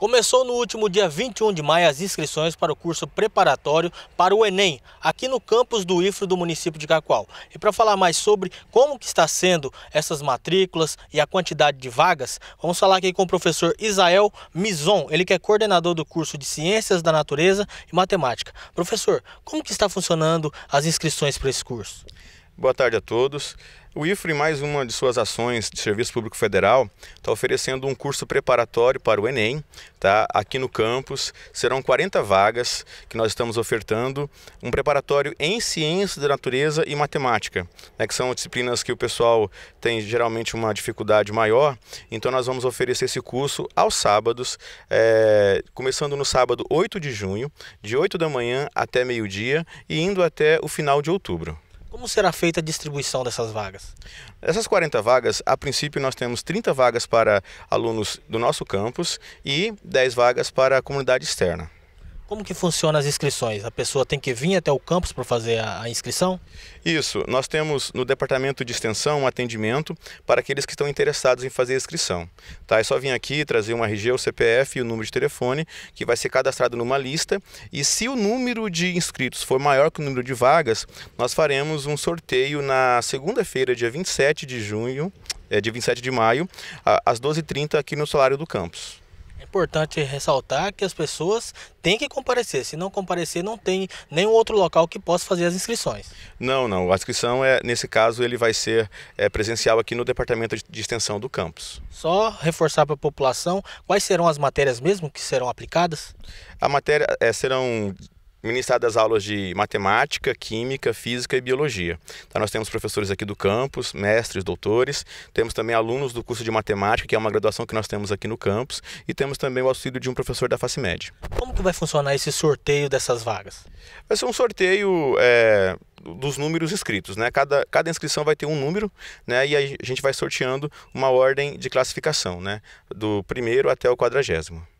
Começou no último dia 21 de maio as inscrições para o curso preparatório para o Enem, aqui no campus do IFRO do município de Cacoal. E para falar mais sobre como que está sendo essas matrículas e a quantidade de vagas, vamos falar aqui com o professor Isael Mizon, ele que é coordenador do curso de Ciências da Natureza e Matemática. Professor, como que está funcionando as inscrições para esse curso? Boa tarde a todos. O IFRE, mais uma de suas ações de Serviço Público Federal, está oferecendo um curso preparatório para o Enem, tá? aqui no campus. Serão 40 vagas que nós estamos ofertando, um preparatório em ciência da natureza e matemática, né? que são disciplinas que o pessoal tem geralmente uma dificuldade maior. Então, nós vamos oferecer esse curso aos sábados, é, começando no sábado 8 de junho, de 8 da manhã até meio-dia e indo até o final de outubro. Como será feita a distribuição dessas vagas? Essas 40 vagas, a princípio, nós temos 30 vagas para alunos do nosso campus e 10 vagas para a comunidade externa. Como que funciona as inscrições? A pessoa tem que vir até o campus para fazer a, inscrição? Isso, nós temos no departamento de extensão um atendimento para aqueles que estão interessados em fazer a inscrição. Tá? É só vir aqui, trazer uma RG, o CPF e o número de telefone, que vai ser cadastrado numa lista. E se o número de inscritos for maior que o número de vagas, nós faremos um sorteio na segunda-feira, dia 27 de junho, é, de 27 de maio, às 12h30 aqui no salário do campus. É importante ressaltar que as pessoas têm que comparecer. Se não comparecer, não tem nenhum outro local que possa fazer as inscrições. Não, não. A inscrição é, nesse caso, ele vai ser é, presencial aqui no departamento de extensão do campus. Só reforçar para a população quais serão as matérias mesmo que serão aplicadas? A matéria é, serão as aulas de matemática, química, física e biologia. Então, nós temos professores aqui do campus, mestres, doutores, temos também alunos do curso de matemática, que é uma graduação que nós temos aqui no campus, e temos também o auxílio de um professor da FACIMED. Como que vai funcionar esse sorteio dessas vagas? Vai ser um sorteio é dos números inscritos, né? Cada, cada inscrição vai ter um número, né? E a gente vai sorteando uma ordem de classificação, né? Do primeiro até o quadragésimo.